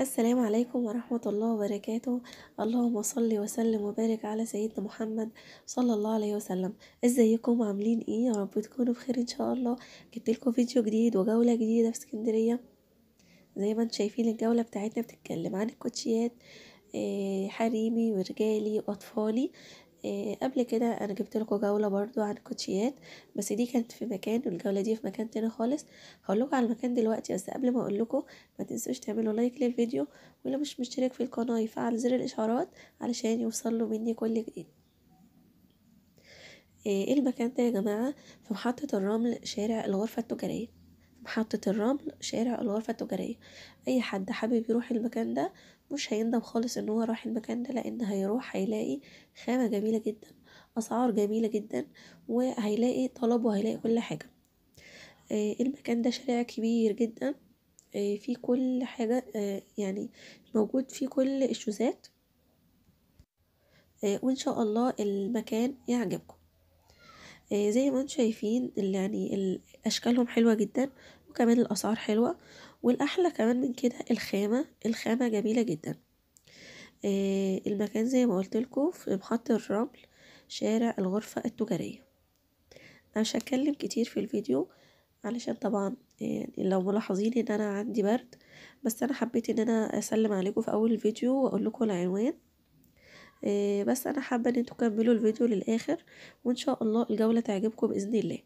السلام عليكم ورحمة الله وبركاته اللهم صل وسلم وبارك على سيدنا محمد صلى الله عليه وسلم ازيكم عاملين ايه يا رب تكونوا بخير ان شاء الله لكم فيديو جديد وجولة جديدة في اسكندرية زي ما انتم شايفين الجولة بتاعتنا بتتكلم عن الكوتشيات آه، حريمي ورجالي واطفالي إيه قبل كده انا جبت لكم جوله برضو عن الكوتشيات بس دي كانت في مكان والجوله دي في مكان تاني خالص هقول لكم على المكان دلوقتي بس قبل ما اقول لكم ما تنسوش تعملوا لايك للفيديو ولو مش مشترك في القناه يفعل زر الاشعارات علشان له مني كل جديد آه، ايه المكان ده يا جماعه في محطه الرمل شارع الغرفه التجاريه محطة الرمل شارع الغرفة التجارية أي حد حابب يروح المكان ده مش هيندم خالص ان هو راح المكان ده لان هيروح هيلاقي خامة جميلة جدا اسعار جميلة جدا وهيلاقي طلب وهيلاقي كل حاجة آه، المكان ده شارع كبير جدا آه، في كل حاجة آه، يعني موجود في كل الشوزات وان شاء الله المكان يعجبكم زي ما انتم شايفين يعني اشكالهم حلوة جدا وكمان الأسعار حلوة والأحلى كمان من كده الخامة الخامة جميلة جدا آه، المكان زي ما قلتلكوا في محطة الرمل شارع الغرفة التجارية أنا مش هتكلم كتير في الفيديو علشان طبعا يعني لو ملاحظين ان انا عندي برد بس انا حبيت ان انا اسلم عليكم في اول الفيديو واقول لكم العنوان آه، بس انا حابه ان انتوا تكملوا الفيديو للاخر وان شاء الله الجوله تعجبكم باذن الله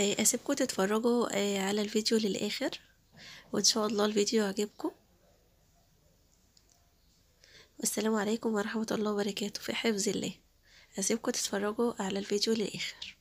آه، اسيبكم تتفرجوا آه، على الفيديو للاخر وان شاء الله الفيديو يعجبكم والسلام عليكم ورحمه الله وبركاته في حفظ الله اسيبكم تتفرجوا على الفيديو للاخر